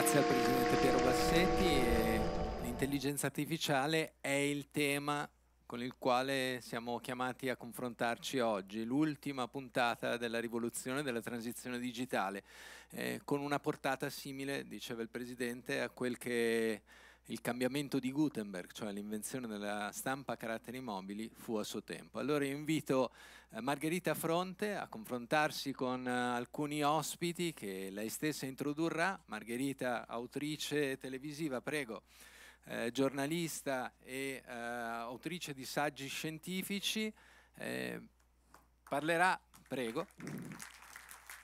grazie al presidente Piero Bassetti. L'intelligenza artificiale è il tema con il quale siamo chiamati a confrontarci oggi, l'ultima puntata della rivoluzione della transizione digitale, eh, con una portata simile, diceva il presidente, a quel che il cambiamento di Gutenberg, cioè l'invenzione della stampa a caratteri mobili, fu a suo tempo. Allora invito eh, Margherita Fronte a confrontarsi con eh, alcuni ospiti che lei stessa introdurrà. Margherita, autrice televisiva, prego. Eh, giornalista e eh, autrice di saggi scientifici, eh, parlerà, prego,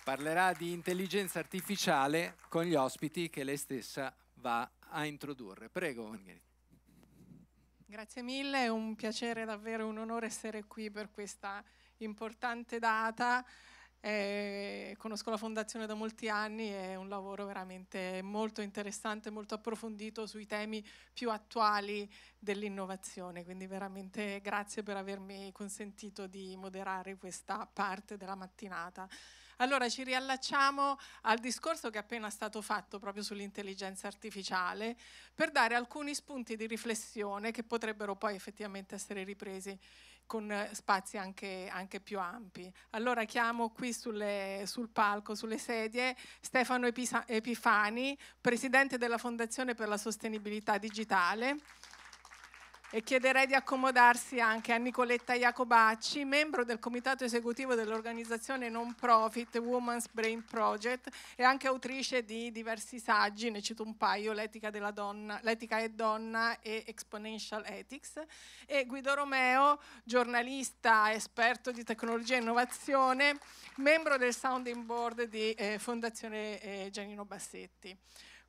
parlerà di intelligenza artificiale con gli ospiti che lei stessa va a introdurre. Prego Margherita. Grazie mille, è un piacere davvero, un onore essere qui per questa importante data. Eh, conosco la fondazione da molti anni, è un lavoro veramente molto interessante, molto approfondito sui temi più attuali dell'innovazione, quindi veramente grazie per avermi consentito di moderare questa parte della mattinata. Allora ci riallacciamo al discorso che è appena stato fatto proprio sull'intelligenza artificiale per dare alcuni spunti di riflessione che potrebbero poi effettivamente essere ripresi con spazi anche, anche più ampi. Allora chiamo qui sulle, sul palco, sulle sedie, Stefano Epifani, presidente della Fondazione per la Sostenibilità Digitale e chiederei di accomodarsi anche a Nicoletta Iacobacci, membro del comitato esecutivo dell'organizzazione non profit Women's Brain Project e anche autrice di diversi saggi, ne cito un paio, L'etica, della donna, L'etica è donna e Exponential Ethics, e Guido Romeo, giornalista esperto di tecnologia e innovazione, membro del sounding board di eh, Fondazione eh, Giannino Bassetti.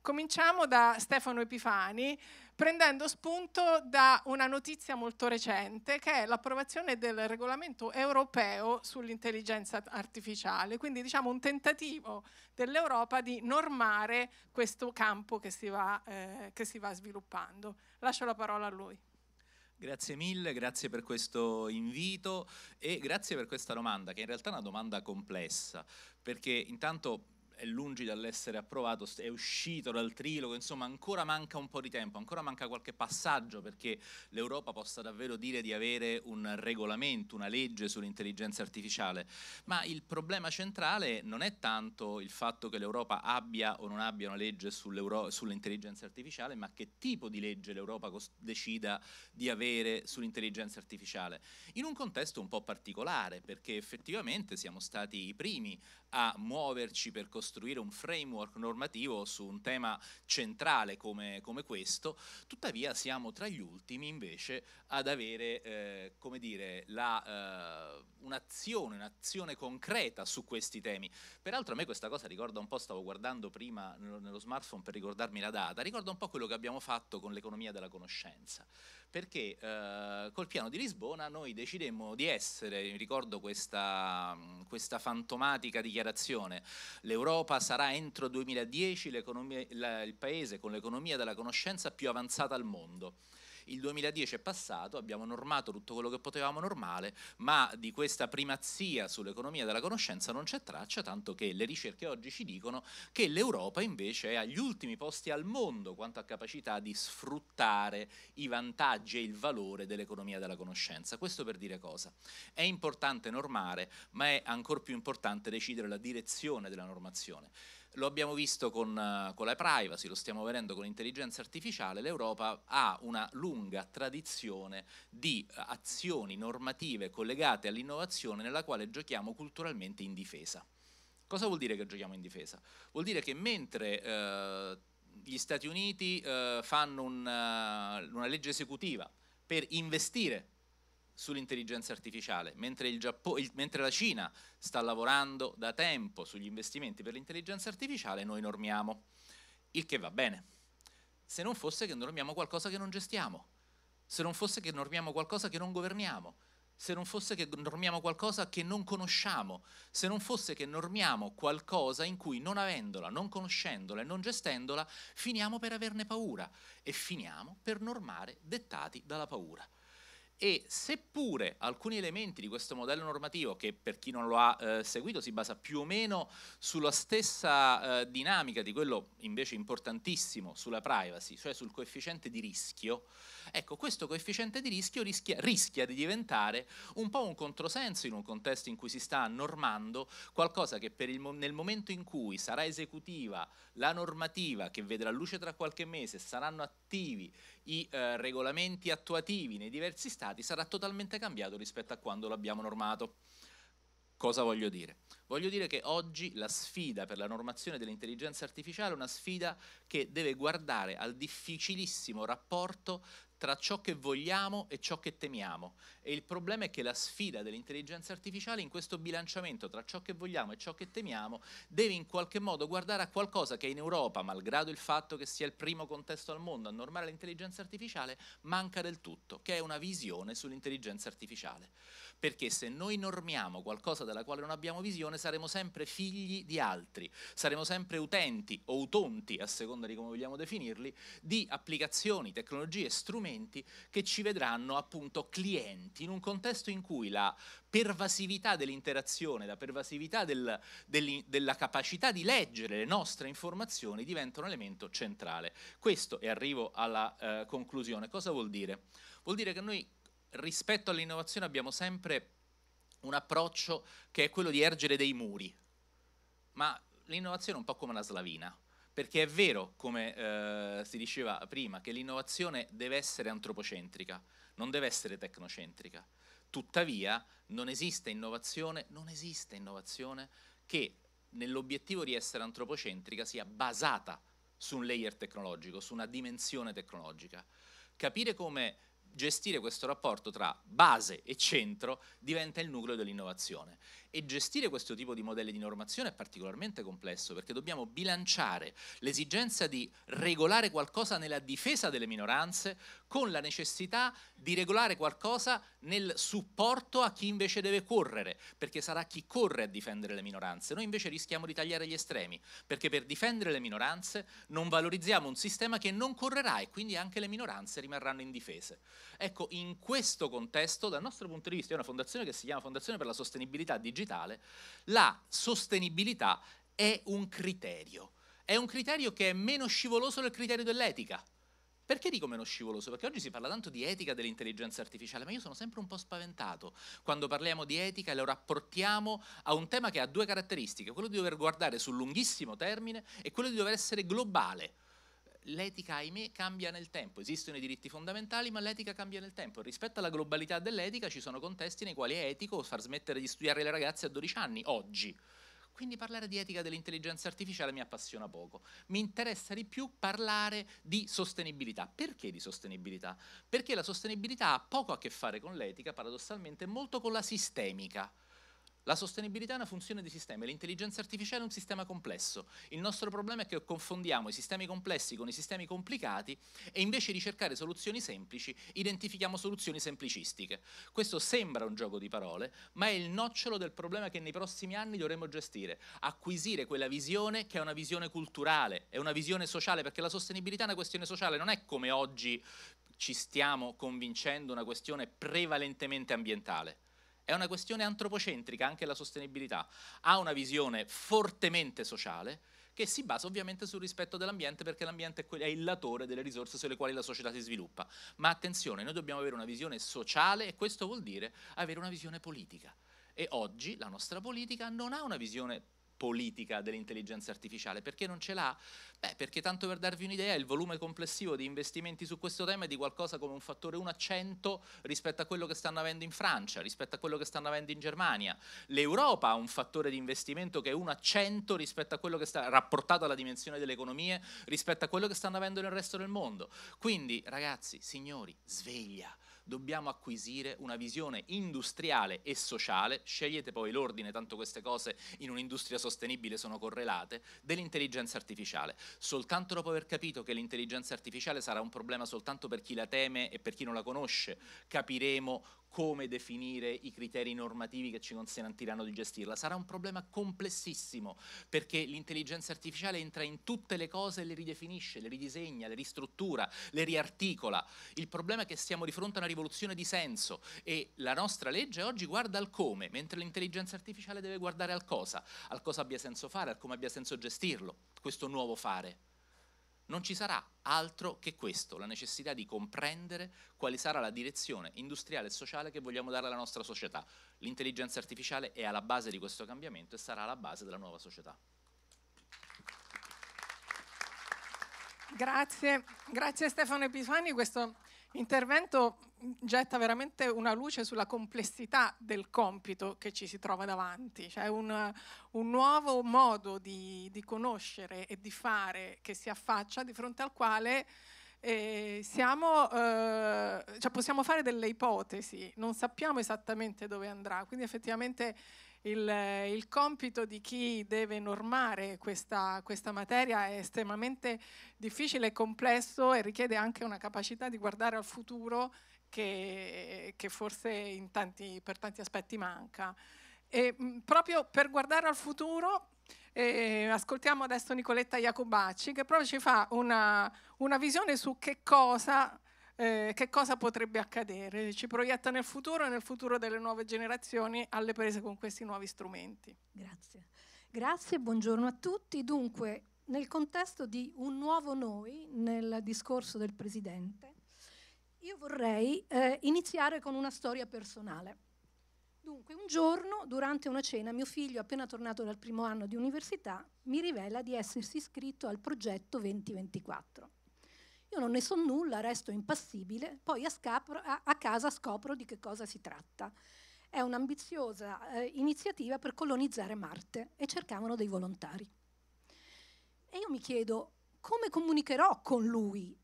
Cominciamo da Stefano Epifani, prendendo spunto da una notizia molto recente che è l'approvazione del regolamento europeo sull'intelligenza artificiale, quindi diciamo un tentativo dell'Europa di normare questo campo che si va, eh, che si va sviluppando. Lascio la parola a lui. Grazie mille, grazie per questo invito e grazie per questa domanda, che in realtà è una domanda complessa, perché intanto è lungi dall'essere approvato, è uscito dal trilogo, insomma ancora manca un po' di tempo, ancora manca qualche passaggio perché l'Europa possa davvero dire di avere un regolamento, una legge sull'intelligenza artificiale, ma il problema centrale non è tanto il fatto che l'Europa abbia o non abbia una legge sull'intelligenza artificiale, ma che tipo di legge l'Europa decida di avere sull'intelligenza artificiale, in un contesto un po' particolare perché effettivamente siamo stati i primi a muoverci per costruire costruire un framework normativo su un tema centrale come, come questo, tuttavia siamo tra gli ultimi invece ad avere eh, come dire, la, eh, un'azione, un'azione concreta su questi temi. Peraltro a me questa cosa ricorda un po', stavo guardando prima nello, smartphone per ricordarmi la data, ricorda un po' quello che abbiamo fatto con l'economia della conoscenza perché eh, col piano di Lisbona noi decidemmo di essere, ricordo questa, questa fantomatica dichiarazione, l'Europa l'Europa sarà entro 2010 la, il paese con l'economia della conoscenza più avanzata al mondo il 2010 è passato, abbiamo normato tutto quello che potevamo normale, ma di questa primazia sull'economia della conoscenza non c'è traccia, tanto che le ricerche oggi ci dicono che l'Europa invece è agli ultimi posti al mondo quanto a capacità di sfruttare i vantaggi e il valore dell'economia della conoscenza. Questo per dire cosa? È importante normare, ma è ancora più importante decidere la direzione della normazione. Lo abbiamo visto con, eh, con la privacy, lo stiamo vedendo con l'intelligenza artificiale, l'Europa ha una lunga tradizione di eh, azioni normative collegate all'innovazione nella quale giochiamo culturalmente in difesa. Cosa vuol dire che giochiamo in difesa? Vuol dire che mentre eh, gli Stati Uniti eh, fanno un, eh, una legge esecutiva per investire sull'intelligenza artificiale, mentre, il, mentre, la Cina sta lavorando da tempo sugli investimenti per l'intelligenza artificiale, noi normiamo, il che va bene. Se non fosse che normiamo qualcosa che non gestiamo, se non fosse che normiamo qualcosa che non governiamo, se non fosse che normiamo qualcosa che non conosciamo, se non fosse che normiamo qualcosa in cui non avendola, non conoscendola e non gestendola, finiamo per averne paura e finiamo per normare dettati dalla paura e seppure alcuni elementi di questo modello normativo, che per chi non lo ha eh, seguito si basa più o meno sulla stessa eh, dinamica di quello invece importantissimo sulla privacy, cioè sul coefficiente di rischio, ecco questo coefficiente di rischio rischia, rischia di diventare un po' un controsenso in un contesto in cui si sta normando qualcosa che il, nel momento in cui sarà esecutiva la normativa che vedrà luce tra qualche mese, saranno attivi i eh, regolamenti attuativi nei diversi stati sarà totalmente cambiato rispetto a quando l'abbiamo normato. Cosa voglio dire? Voglio dire che oggi la sfida per la normazione dell'intelligenza artificiale è una sfida che deve guardare al difficilissimo rapporto tra ciò che vogliamo e ciò che temiamo. E il problema è che la sfida dell'intelligenza artificiale in questo bilanciamento tra ciò che vogliamo e ciò che temiamo deve in qualche modo guardare a qualcosa che in Europa, malgrado il fatto che sia il primo contesto al mondo a normare l'intelligenza artificiale, manca del tutto, che è una visione sull'intelligenza artificiale perché se noi normiamo qualcosa della quale non abbiamo visione saremo sempre figli di altri, saremo sempre utenti o utonti, a seconda di come vogliamo definirli, di applicazioni, tecnologie, strumenti che ci vedranno appunto clienti in un contesto in cui la pervasività dell'interazione, la pervasività del, del, della capacità di leggere le nostre informazioni diventa un elemento centrale. Questo, e arrivo alla eh, conclusione, cosa vuol dire? Vuol dire che noi rispetto all'innovazione abbiamo sempre un approccio che è quello di ergere dei muri, ma l'innovazione è un po' come una slavina, perché è vero, come eh, si diceva prima, che l'innovazione deve essere antropocentrica, non deve essere tecnocentrica. Tuttavia non esiste innovazione, non esiste innovazione che nell'obiettivo di essere antropocentrica sia basata su un layer tecnologico, su una dimensione tecnologica. Capire come gestire questo rapporto tra base e centro diventa il nucleo dell'innovazione. E gestire questo tipo di modelli di normazione è particolarmente complesso perché dobbiamo bilanciare l'esigenza di regolare qualcosa nella difesa delle minoranze con la necessità di regolare qualcosa nel supporto a chi invece deve correre, perché sarà chi corre a difendere le minoranze. Noi invece rischiamo di tagliare gli estremi, perché per difendere le minoranze non valorizziamo un sistema che non correrà e quindi anche le minoranze rimarranno indifese. Ecco, in questo contesto, dal nostro punto di vista, è una fondazione che si chiama Fondazione per la Sostenibilità Digitale, la sostenibilità è un criterio. È un criterio che è meno scivoloso del criterio dell'etica. Perché dico meno scivoloso? Perché oggi si parla tanto di etica dell'intelligenza artificiale, ma io sono sempre un po' spaventato quando parliamo di etica e lo rapportiamo a un tema che ha due caratteristiche, quello di dover guardare sul lunghissimo termine e quello di dover essere globale. L'etica, ahimè, cambia nel tempo, esistono i diritti fondamentali, ma l'etica cambia nel tempo. Rispetto alla globalità dell'etica ci sono contesti nei quali è etico far smettere di studiare le ragazze a 12 anni, oggi quindi parlare di etica dell'intelligenza artificiale mi appassiona poco. Mi interessa di più parlare di sostenibilità. Perché di sostenibilità? Perché la sostenibilità ha poco a che fare con l'etica, paradossalmente, molto con la sistemica. La sostenibilità è una funzione di sistema, l'intelligenza artificiale è un sistema complesso. Il nostro problema è che confondiamo i sistemi complessi con i sistemi complicati e invece di cercare soluzioni semplici identifichiamo soluzioni semplicistiche. Questo sembra un gioco di parole, ma è il nocciolo del problema che nei prossimi anni dovremo gestire, acquisire quella visione che è una visione culturale, è una visione sociale, perché la sostenibilità è una questione sociale, non è come oggi ci stiamo convincendo una questione prevalentemente ambientale è una questione antropocentrica anche la sostenibilità. Ha una visione fortemente sociale che si basa ovviamente sul rispetto dell'ambiente perché l'ambiente è il latore delle risorse sulle quali la società si sviluppa. Ma attenzione, noi dobbiamo avere una visione sociale e questo vuol dire avere una visione politica. E oggi la nostra politica non ha una visione politica dell'intelligenza artificiale. Perché non ce l'ha? Beh, perché tanto per darvi un'idea, il volume complessivo di investimenti su questo tema è di qualcosa come un fattore 1 a 100 rispetto a quello che stanno avendo in Francia, rispetto a quello che stanno avendo in Germania. L'Europa ha un fattore di investimento che è 1 a 100 rispetto a quello che sta rapportato alla dimensione delle economie, rispetto a quello che stanno avendo nel resto del mondo. Quindi, ragazzi, signori, sveglia dobbiamo acquisire una visione industriale e sociale, scegliete poi l'ordine, tanto queste cose in un'industria sostenibile sono correlate, dell'intelligenza artificiale. Soltanto dopo aver capito che l'intelligenza artificiale sarà un problema soltanto per chi la teme e per chi non la conosce, capiremo come definire i criteri normativi che ci consentiranno di gestirla. Sarà un problema complessissimo perché l'intelligenza artificiale entra in tutte le cose e le ridefinisce, le ridisegna, le ristruttura, le riarticola. Il problema è che siamo di fronte a una rivoluzione di senso e la nostra legge oggi guarda al come, mentre l'intelligenza artificiale deve guardare al cosa, al cosa abbia senso fare, al come abbia senso gestirlo, questo nuovo fare non ci sarà altro che questo, la necessità di comprendere quale sarà la direzione industriale e sociale che vogliamo dare alla nostra società. L'intelligenza artificiale è alla base di questo cambiamento e sarà alla base della nuova società. Grazie, grazie Stefano Epifani, questo intervento getta veramente una luce sulla complessità del compito che ci si trova davanti, cioè un, un nuovo modo di, di, conoscere e di fare che si affaccia di fronte al quale eh, siamo, eh, cioè possiamo fare delle ipotesi, non sappiamo esattamente dove andrà, quindi effettivamente il, il, compito di chi deve normare questa, questa, materia è estremamente difficile e complesso e richiede anche una capacità di guardare al futuro che, che forse tanti, per tanti aspetti manca. E, mm, proprio per guardare al futuro e eh, ascoltiamo adesso Nicoletta Iacobacci che proprio ci fa una, una visione su che cosa, eh, che cosa, potrebbe accadere, ci proietta nel futuro e nel futuro delle nuove generazioni alle prese con questi nuovi strumenti. Grazie, grazie, buongiorno a tutti. Dunque, nel contesto di un nuovo noi, nel discorso del Presidente, io vorrei eh, iniziare con una storia personale. Dunque, un giorno, durante una cena, mio figlio, appena tornato dal primo anno di università, mi rivela di essersi iscritto al progetto 2024. Io non ne so nulla, resto impassibile, poi a, scapro, a, a casa scopro di che cosa si tratta. È un'ambiziosa eh, iniziativa per colonizzare Marte e cercavano dei volontari. E io mi chiedo come comunicherò con lui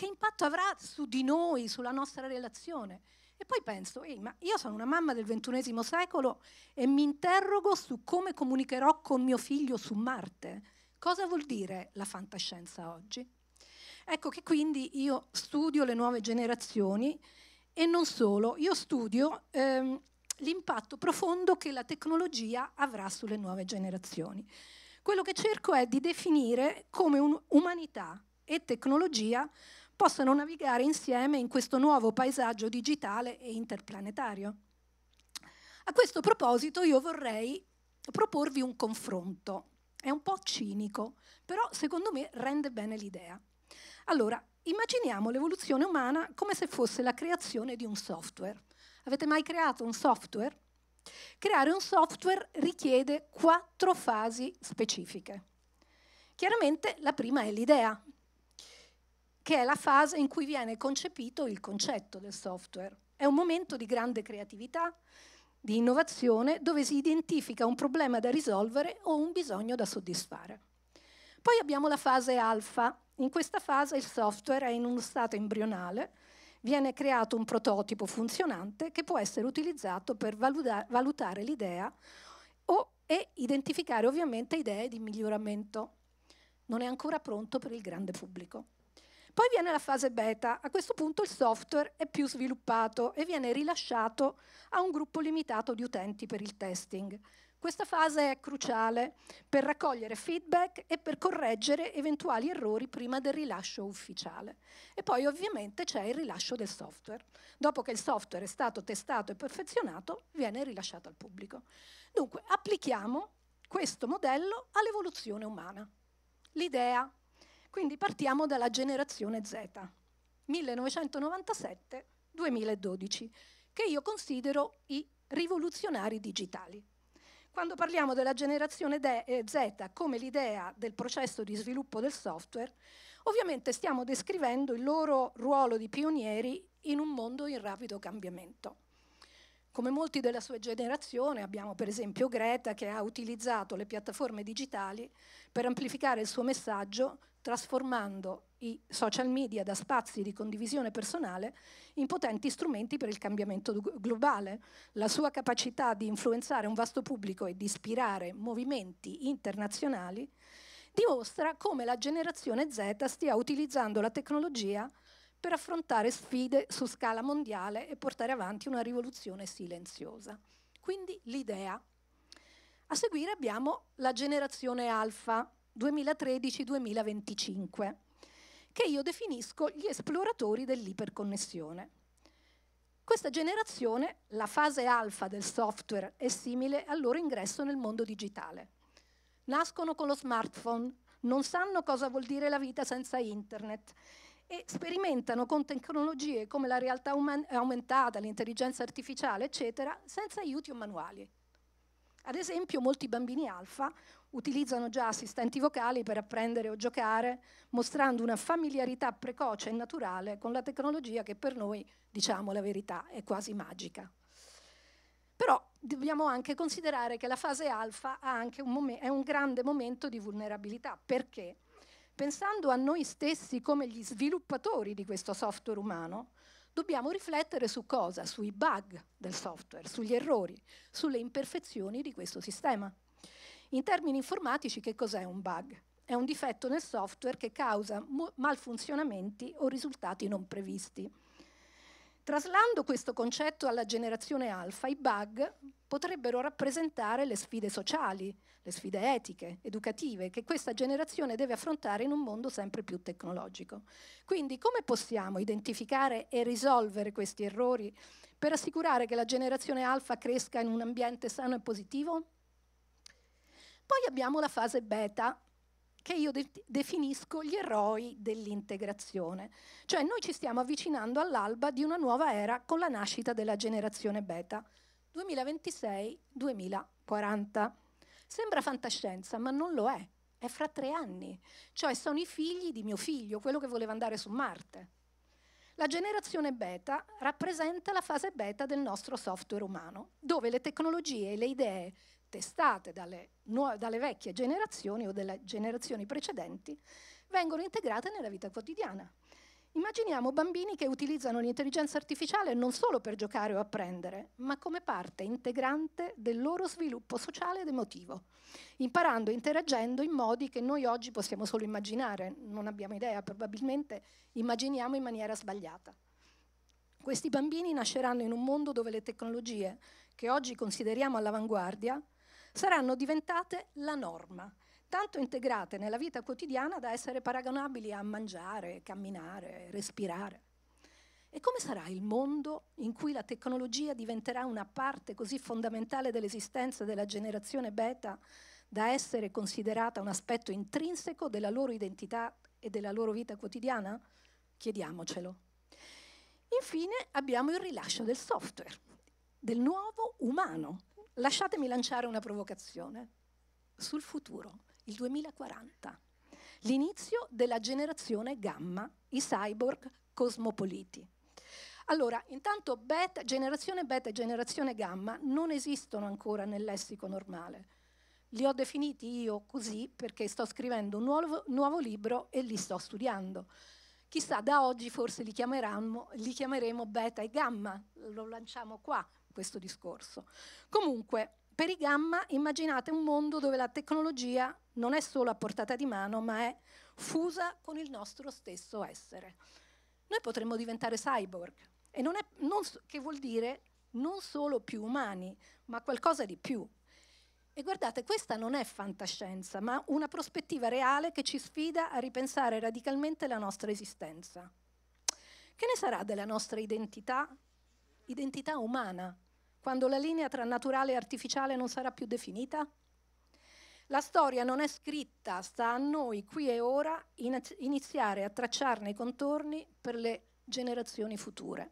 che impatto avrà su di noi, sulla nostra relazione? E poi penso, Ehi, ma io sono una mamma del XXI secolo e mi interrogo su come comunicherò con mio figlio su Marte. Cosa vuol dire la fantascienza oggi? Ecco che quindi io studio le nuove generazioni e non solo, io studio ehm, l'impatto profondo che la tecnologia avrà sulle nuove generazioni. Quello che cerco è di definire come un, umanità e tecnologia possano navigare insieme in questo nuovo paesaggio digitale e interplanetario. A questo proposito io vorrei proporvi un confronto. È un po' cinico, però secondo me rende bene l'idea. Allora, immaginiamo l'evoluzione umana come se fosse la creazione di un software. Avete mai creato un software? Creare un software richiede quattro fasi specifiche. Chiaramente la prima è l'idea, che è la fase in cui viene concepito il concetto del software. È un momento di grande creatività, di innovazione, dove si identifica un problema da risolvere o un bisogno da soddisfare. Poi abbiamo la fase alfa. In questa fase il software è in uno stato embrionale, viene creato un prototipo funzionante che può essere utilizzato per valutare l'idea e identificare ovviamente idee di miglioramento. Non è ancora pronto per il grande pubblico. Poi viene la fase beta, a questo punto il software è più sviluppato e viene rilasciato a un gruppo limitato di utenti per il testing. Questa fase è cruciale per raccogliere feedback e per correggere eventuali errori prima del rilascio ufficiale. E poi ovviamente c'è il rilascio del software. Dopo che il software è stato testato e perfezionato, viene rilasciato al pubblico. Dunque, applichiamo questo modello all'evoluzione umana. L'idea quindi partiamo dalla generazione Z, 1997-2012, che io considero i rivoluzionari digitali. Quando parliamo della generazione eh, Z come l'idea del processo di sviluppo del software, ovviamente stiamo descrivendo il loro ruolo di pionieri in un mondo in rapido cambiamento. Come molti della sua generazione abbiamo per esempio Greta che ha utilizzato le piattaforme digitali per amplificare il suo messaggio trasformando i social media da spazi di condivisione personale in potenti strumenti per il cambiamento globale. La sua capacità di influenzare un vasto pubblico e di ispirare movimenti internazionali dimostra come la generazione Z stia utilizzando la tecnologia per affrontare sfide su scala mondiale e portare avanti una rivoluzione silenziosa. Quindi l'idea. A seguire abbiamo la generazione alfa, 2013-2025, che io definisco gli esploratori dell'iperconnessione. Questa generazione, la fase alfa del software, è simile al loro ingresso nel mondo digitale. Nascono con lo smartphone, non sanno cosa vuol dire la vita senza internet e sperimentano con tecnologie come la realtà aumentata, l'intelligenza artificiale, eccetera, senza aiuti o manuali. Ad esempio, molti bambini alfa utilizzano già assistenti vocali per apprendere o giocare, mostrando una familiarità precoce e naturale con la tecnologia che per noi, diciamo la verità, è quasi magica. Però dobbiamo anche considerare che la fase alfa un è un grande momento di vulnerabilità. Perché? Pensando a noi stessi come gli sviluppatori di questo software umano, dobbiamo riflettere su cosa? Sui bug del software, sugli errori, sulle imperfezioni di questo sistema. In termini informatici che cos'è un bug? È un difetto nel software che causa malfunzionamenti o risultati non previsti. Traslando questo concetto alla generazione alfa, i bug potrebbero rappresentare le sfide sociali, le sfide etiche, educative, che questa generazione deve affrontare in un mondo sempre più tecnologico. Quindi come possiamo identificare e risolvere questi errori per assicurare che la generazione alfa cresca in un ambiente sano e positivo? Poi abbiamo la fase beta, che io de- definisco gli eroi dell'integrazione. Cioè noi ci stiamo avvicinando all'alba di una nuova era con la nascita della generazione beta, 2026-2040. Sembra fantascienza, ma non lo è, è fra tre anni, cioè sono i figli di mio figlio, quello che voleva andare su Marte. La generazione beta rappresenta la fase beta del nostro software umano, dove le tecnologie e le idee testate dalle, dalle vecchie generazioni o dalle generazioni precedenti, vengono integrate nella vita quotidiana. Immaginiamo bambini che utilizzano l'intelligenza artificiale non solo per giocare o apprendere, ma come parte integrante del loro sviluppo sociale ed emotivo, imparando e interagendo in modi che noi oggi possiamo solo immaginare, non abbiamo idea, probabilmente immaginiamo in maniera sbagliata. Questi bambini nasceranno in un mondo dove le tecnologie che oggi consideriamo all'avanguardia saranno diventate la norma, tanto integrate nella vita quotidiana da essere paragonabili a mangiare, camminare, respirare. E come sarà il mondo in cui la tecnologia diventerà una parte così fondamentale dell'esistenza della generazione beta da essere considerata un aspetto intrinseco della loro identità e della loro vita quotidiana? Chiediamocelo. Infine abbiamo il rilascio del software, del nuovo umano, lasciatemi lanciare una provocazione sul futuro, il 2040, l'inizio della generazione gamma, i cyborg cosmopoliti. Allora, intanto beta, generazione beta e generazione gamma non esistono ancora nel lessico normale. Li ho definiti io così perché sto scrivendo un nuovo, nuovo libro e li sto studiando. Chissà, da oggi forse li, li chiameremo beta e gamma, lo lanciamo qua, questo discorso. Comunque, per i gamma immaginate un mondo dove la tecnologia non è solo a portata di mano, ma è fusa con il nostro stesso essere. Noi potremmo diventare cyborg, e non è, non, che vuol dire non solo più umani, ma qualcosa di più. E guardate, questa non è fantascienza, ma una prospettiva reale che ci sfida a ripensare radicalmente la nostra esistenza. Che ne sarà della nostra identità, identità umana quando la linea tra naturale e artificiale non sarà più definita? La storia non è scritta, sta a noi qui e ora iniziare a tracciarne i contorni per le generazioni future.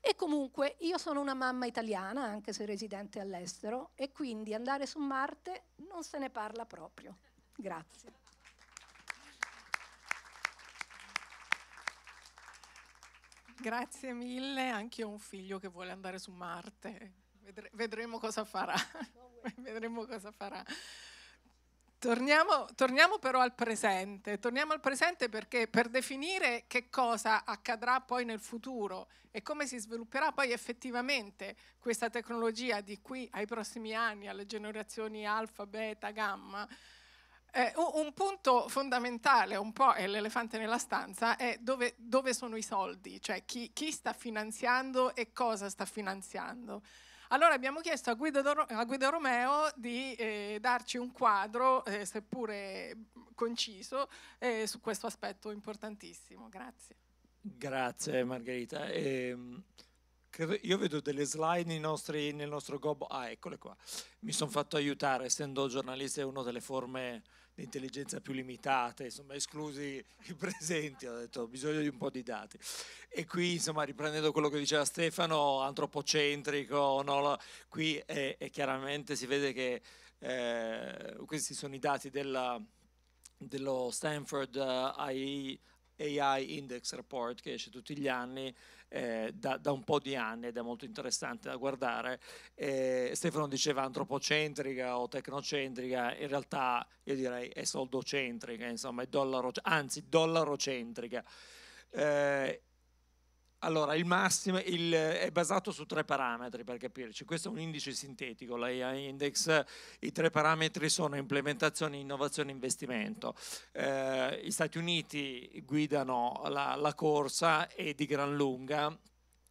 E comunque io sono una mamma italiana, anche se residente all'estero, e quindi andare su Marte non se ne parla proprio. Grazie. Grazie mille, anche io ho un figlio che vuole andare su Marte, Vedre vedremo cosa farà. vedremo cosa farà. Torniamo, torniamo, però al presente, torniamo al presente perché per definire che cosa accadrà poi nel futuro e come si svilupperà poi effettivamente questa tecnologia di qui ai prossimi anni, alle generazioni alfa, beta, gamma, eh, un punto fondamentale, un po' è l'elefante nella stanza, è dove, dove sono i soldi, cioè chi, chi, sta finanziando e cosa sta finanziando. Allora abbiamo chiesto a Guido, a Guido Romeo di eh, darci un quadro, eh, seppure conciso, eh, su questo aspetto importantissimo. Grazie. Grazie Margherita. Ehm... Io vedo delle slide nostri, nel nostro gobo. Ah, eccole qua. Mi sono fatto aiutare, essendo giornalista è una delle forme di intelligenza più limitate, insomma esclusi i presenti, ho detto bisogno di un po' di dati. E qui insomma riprendendo quello che diceva Stefano, antropocentrico, no, qui è, è chiaramente si vede che eh, questi sono i dati della, dello Stanford eh, AI, AI Index Report che esce tutti gli anni eh, da, da, un po' di anni ed è molto interessante da guardare. Eh, Stefano diceva antropocentrica o tecnocentrica, in realtà io direi è soldocentrica, insomma, è dollaro, anzi dollarocentrica. Eh, allora, il massimo il, è basato su tre parametri per capirci. Cioè, questo è un indice sintetico, l'AI Index. I tre parametri sono implementazione, innovazione e investimento. Eh, gli Stati Uniti guidano la, la corsa e di gran lunga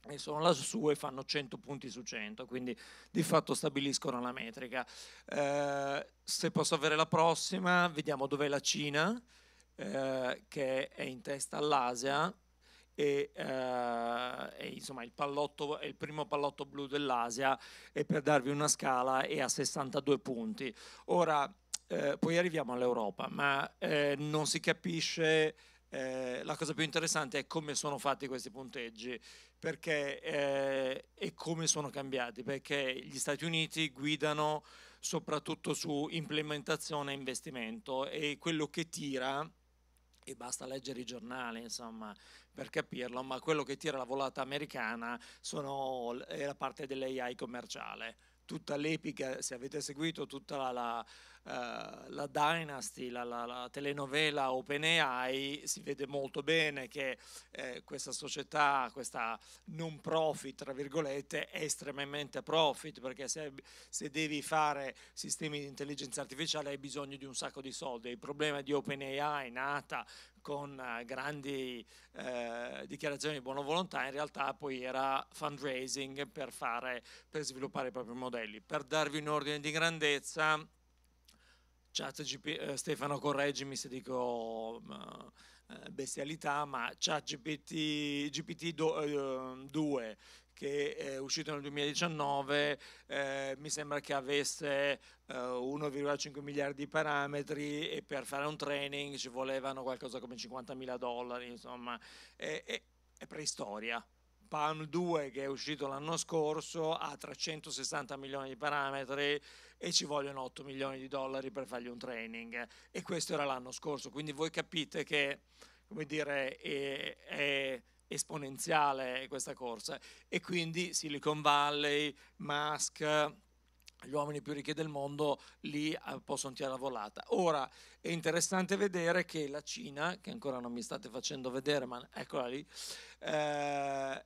e sono lassù e fanno 100 punti su 100, quindi di fatto stabiliscono la metrica. Eh, se posso avere la prossima, vediamo dov'è la Cina, eh, che è in testa all'Asia, e, eh, e insomma il pallotto è il primo pallotto blu dell'Asia e per darvi una scala è a 62 punti. Ora eh, poi arriviamo all'Europa, ma eh, non si capisce eh, la cosa più interessante è come sono fatti questi punteggi perché, eh, e come sono cambiati, perché gli Stati Uniti guidano soprattutto su implementazione e investimento e quello che tira e basta leggere i giornali insomma, per capirlo, ma quello che tira la volata americana sono, è la parte dell'AI commerciale. Tutta l'epica, se avete seguito tutta la, la eh, la Dynasty, la, la, la telenovela OpenAI, si vede molto bene che eh, questa società, questa non profit, tra virgolette, è estremamente profit, perché se, se devi fare sistemi di intelligenza artificiale hai bisogno di un sacco di soldi. Il problema di OpenAI, nata con eh, grandi eh, dichiarazioni di buona volontà, in realtà poi era fundraising per, fare, per sviluppare i propri modelli. Per darvi un ordine di grandezza, ChatGPT, eh, Stefano correggimi se dico mm, eh, bestialità, ma ChatGPT GPT 2 eh, che è uscito nel 2019, eh, mi sembra che avesse 1,5 eh, miliardi di parametri e per fare un training ci volevano qualcosa come 50 mila dollari, insomma, è, è, è preistoria PAM 2 che è uscito l'anno scorso ha 360 milioni di parametri e ci vogliono 8 milioni di dollari per fargli un training e questo era l'anno scorso, quindi voi capite che come dire, è, è esponenziale questa corsa e quindi Silicon Valley, Musk, gli uomini più ricchi del mondo lì eh, possono tirare la volata. Ora è interessante vedere che la Cina, che ancora non mi state facendo vedere, ma eccola lì, eh,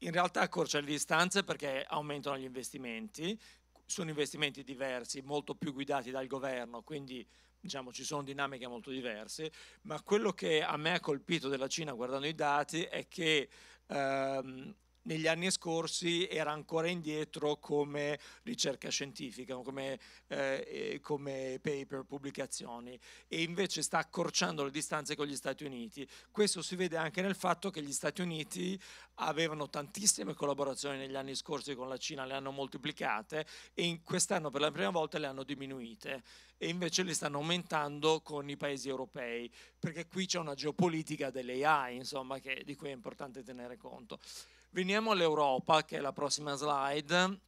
in realtà accorcia le distanze perché aumentano gli investimenti, sono investimenti diversi, molto più guidati dal governo, quindi diciamo, ci sono dinamiche molto diverse, ma quello che a me ha colpito della Cina guardando i dati è che ehm, negli anni scorsi era ancora indietro come ricerca scientifica, come, eh, come paper, pubblicazioni e invece sta accorciando le distanze con gli Stati Uniti. Questo si vede anche nel fatto che gli Stati Uniti avevano tantissime collaborazioni negli anni scorsi con la Cina, le hanno moltiplicate e quest'anno per la prima volta le hanno diminuite e invece le stanno aumentando con i paesi europei, perché qui c'è una geopolitica dell'AI, insomma, che, di cui è importante tenere conto. Veniamo all'Europa, che è la prossima slide,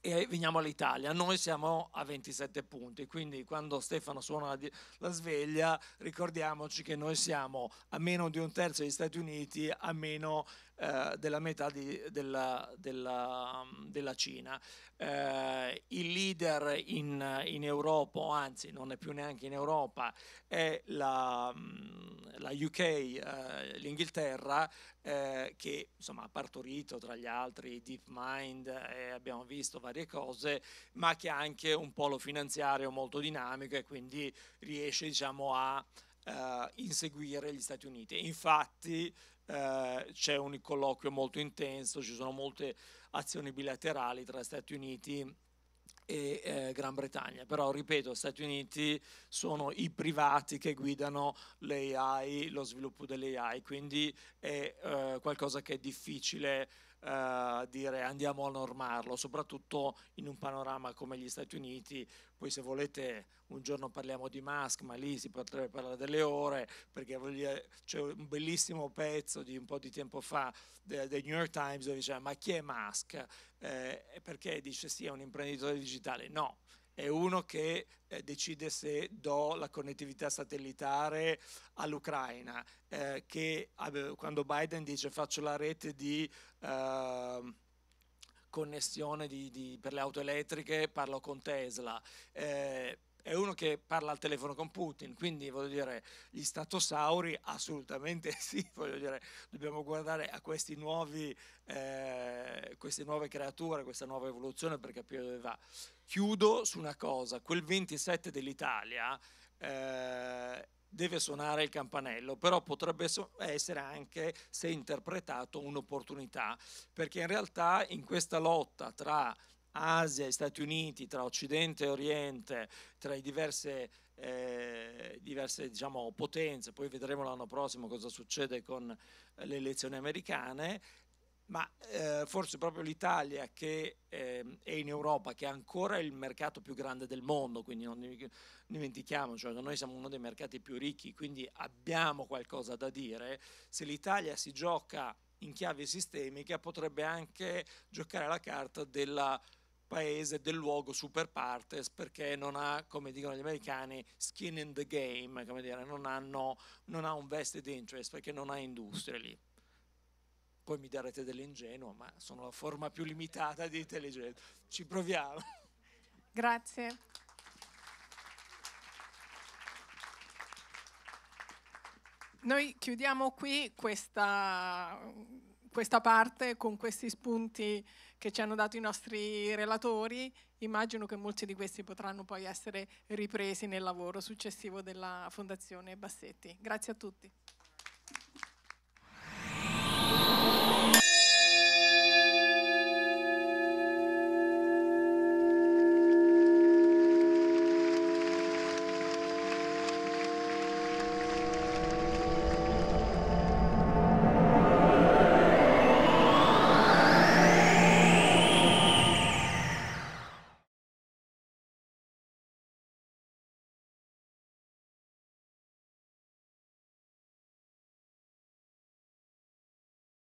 e veniamo all'Italia. Noi siamo a 27 punti, quindi quando Stefano suona la, la, sveglia ricordiamoci che noi siamo a meno di un terzo degli Stati Uniti, a meno eh, della metà di, della, della, della, Cina. Eh, il leader in, in, Europa, anzi non è più neanche in Europa, è la, mm, la UK, eh, l'Inghilterra, eh, che insomma, ha partorito tra gli altri DeepMind, e eh, abbiamo visto varie cose, ma che ha anche un polo finanziario molto dinamico e quindi riesce diciamo, a... Uh, inseguire gli Stati Uniti. Infatti eh, c'è un colloquio molto intenso, ci sono molte azioni bilaterali tra Stati Uniti e eh, Gran Bretagna. Però, ripeto, Stati Uniti sono i privati che guidano l'AI, lo sviluppo dell'AI, quindi è eh, qualcosa che è difficile eh, dire andiamo a normarlo, soprattutto in un panorama come gli Stati Uniti. Poi se volete un giorno parliamo di Musk, ma lì si potrebbe parlare delle ore, perché c'è un bellissimo pezzo di un po' di tempo fa del de New York Times dove diceva ma chi è Musk? Eh, perché dice sì è un imprenditore digitale? No, è uno che eh, decide se do la connettività satellitare all'Ucraina, eh, che quando Biden dice faccio la rete di... Eh, connessione di, di, per le auto elettriche parlo con Tesla eh, è uno che parla al telefono con Putin, quindi voglio dire, gli statosauri assolutamente sì, voglio dire, dobbiamo guardare a nuovi, eh, queste nuove creature, questa nuova evoluzione per capire dove va. Chiudo su una cosa, quel 27 dell'Italia eh, deve suonare il campanello, però potrebbe essere anche, se interpretato, un'opportunità, perché in realtà in questa lotta tra Asia e Stati Uniti, tra Occidente e Oriente, tra i diverse eh, diverse diciamo, potenze, poi vedremo l'anno prossimo cosa succede con eh, le elezioni americane, ma eh, forse proprio l'Italia che eh, è in Europa, che è ancora il mercato più grande del mondo, quindi non dimentichiamo, cioè noi siamo uno dei mercati più ricchi, quindi abbiamo qualcosa da dire, se l'Italia si gioca in chiave sistemica potrebbe anche giocare la carta del paese, del luogo super partes, perché non ha, come dicono gli americani, skin in the game, come dire, non, hanno, non ha un vested interest, perché non ha industria lì. Poi mi darete dell'ingenuo, ma sono la forma più limitata di intelligenza. Ci proviamo. Grazie. Noi chiudiamo qui questa, questa parte con questi spunti che ci hanno dato i nostri relatori. Immagino che molti di questi potranno poi essere ripresi nel lavoro successivo della Fondazione Bassetti. Grazie a tutti.